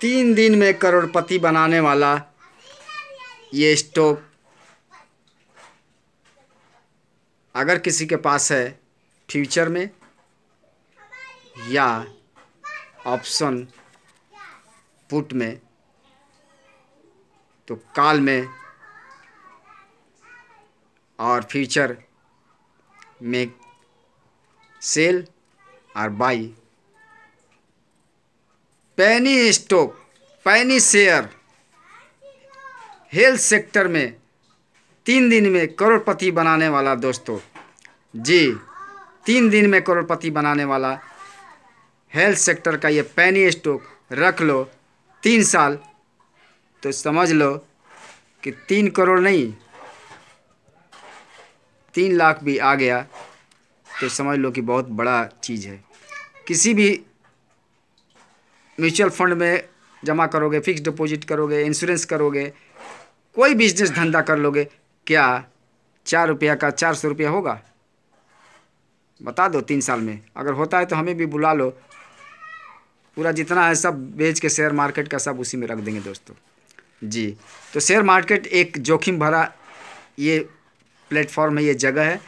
तीन दिन में करोड़पति बनाने वाला ये स्टोव अगर किसी के पास है फ्यूचर में या ऑप्शन पुट में तो काल में और फ्यूचर में सेल और बाई पैनी स्टॉक पैनी शेयर हेल्थ सेक्टर में तीन दिन में करोड़पति बनाने वाला दोस्तों जी तीन दिन में करोड़पति बनाने वाला हेल्थ सेक्टर का ये पैनी स्टॉक रख लो तीन साल तो समझ लो कि तीन करोड़ नहीं तीन लाख भी आ गया तो समझ लो कि बहुत बड़ा चीज़ है किसी भी म्यूचुअल फंड में जमा करोगे फिक्स डिपॉजिट करोगे इंश्योरेंस करोगे कोई बिजनेस धंधा कर लोगे क्या चार रुपया का चार सौ रुपया होगा बता दो तीन साल में अगर होता है तो हमें भी बुला लो पूरा जितना है सब बेच के शेयर मार्केट का सब उसी में रख देंगे दोस्तों जी तो शेयर मार्केट एक जोखिम भरा ये प्लेटफॉर्म है ये जगह है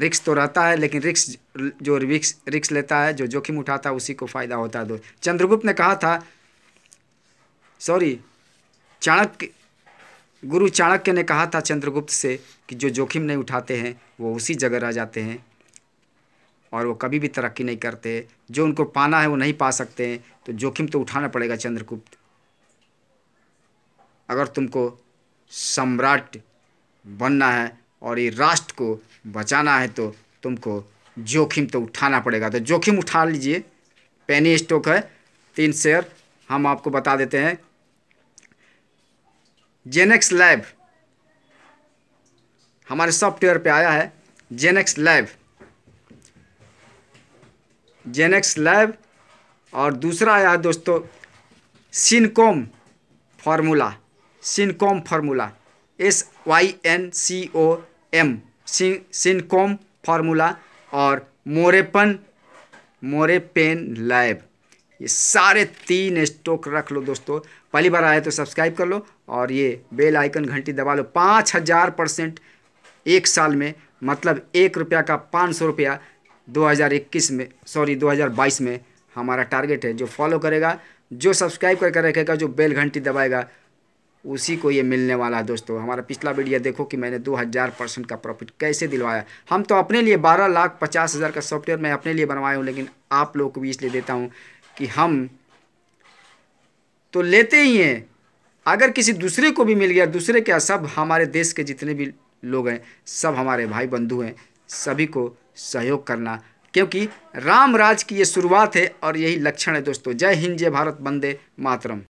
रिक्स तो रहता है लेकिन रिक्स जो रिक्स रिक्स लेता है जो जोखिम उठाता है उसी को फ़ायदा होता है दो चंद्रगुप्त ने कहा था सॉरी चाणक्य गुरु चाणक्य ने कहा था चंद्रगुप्त से कि जो जोखिम नहीं उठाते हैं वो उसी जगह रह जाते हैं और वो कभी भी तरक्की नहीं करते जो उनको पाना है वो नहीं पा सकते हैं तो जोखिम तो उठाना पड़ेगा चंद्रगुप्त अगर तुमको सम्राट बनना है और ये राष्ट्र को बचाना है तो तुमको जोखिम तो उठाना पड़ेगा तो जोखिम उठा लीजिए पेनी स्टॉक है तीन शेयर हम आपको बता देते हैं जेनेक्स लैब हमारे सॉफ्टवेयर पे आया है जेनेक्स लैब जेनेक्स लैब और दूसरा आया है दोस्तों Syncom formula Syncom formula S Y N C O M Syncom formula और मोरेपन मोरेपेन लैब ये सारे तीन स्टॉक रख लो दोस्तों पहली बार आए तो सब्सक्राइब कर लो और ये बेल आइकन घंटी दबा लो पाँच हज़ार परसेंट एक साल में मतलब एक रुपया का पाँच सौ रुपया दो हज़ार इक्कीस में सॉरी दो हज़ार बाईस में हमारा टारगेट है जो फॉलो करेगा जो सब्सक्राइब करके रखेगा जो बेल घंटी दबाएगा उसी को ये मिलने वाला है दोस्तों हमारा पिछला वीडियो देखो कि मैंने 2000 परसेंट का प्रॉफिट कैसे दिलवाया हम तो अपने लिए बारह लाख पचास हज़ार का सॉफ्टवेयर मैं अपने लिए बनवाया हूँ लेकिन आप लोग को भी इसलिए देता हूँ कि हम तो लेते ही हैं अगर किसी दूसरे को भी मिल गया दूसरे क्या सब हमारे देश के जितने भी लोग हैं सब हमारे भाई बंधु हैं सभी को सहयोग करना क्योंकि राम राज की ये शुरुआत है और यही लक्षण है दोस्तों जय हिंद जय भारत बंदे मातरम